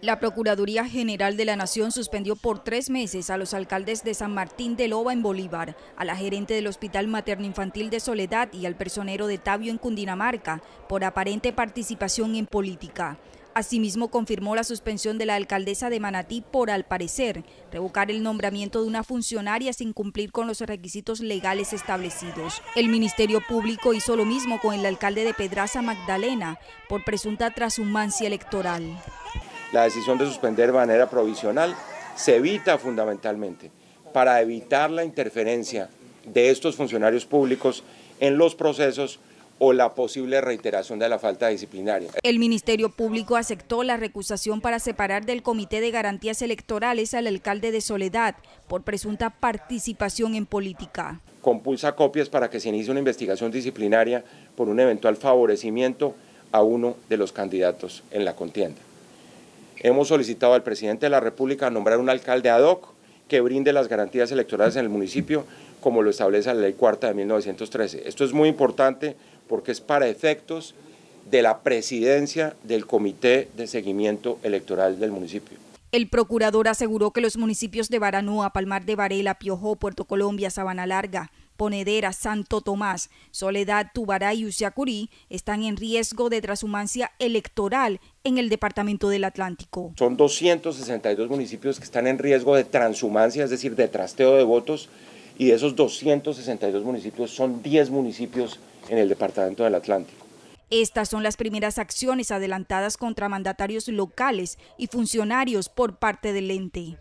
La Procuraduría General de la Nación suspendió por tres meses a los alcaldes de San Martín de Loba en Bolívar, a la gerente del Hospital Materno-Infantil de Soledad y al personero de Tabio en Cundinamarca por aparente participación en política. Asimismo, confirmó la suspensión de la alcaldesa de Manatí por, al parecer, revocar el nombramiento de una funcionaria sin cumplir con los requisitos legales establecidos. El Ministerio Público hizo lo mismo con el alcalde de Pedraza Magdalena por presunta transhumancia electoral. La decisión de suspender de manera provisional se evita fundamentalmente para evitar la interferencia de estos funcionarios públicos en los procesos o la posible reiteración de la falta disciplinaria. El Ministerio Público aceptó la recusación para separar del Comité de Garantías Electorales al alcalde de Soledad por presunta participación en política. Compulsa copias para que se inicie una investigación disciplinaria por un eventual favorecimiento a uno de los candidatos en la contienda. Hemos solicitado al presidente de la República nombrar un alcalde ad hoc que brinde las garantías electorales en el municipio, como lo establece la Ley Cuarta de 1913. Esto es muy importante porque es para efectos de la presidencia del Comité de Seguimiento Electoral del municipio. El procurador aseguró que los municipios de Baranúa, Palmar de Varela, Piojó, Puerto Colombia, Sabana Larga, Ponedera, Santo Tomás, Soledad, Tubará y Usiacurí están en riesgo de transhumancia electoral en el Departamento del Atlántico. Son 262 municipios que están en riesgo de transhumancia, es decir, de trasteo de votos, y de esos 262 municipios son 10 municipios en el Departamento del Atlántico. Estas son las primeras acciones adelantadas contra mandatarios locales y funcionarios por parte del ente.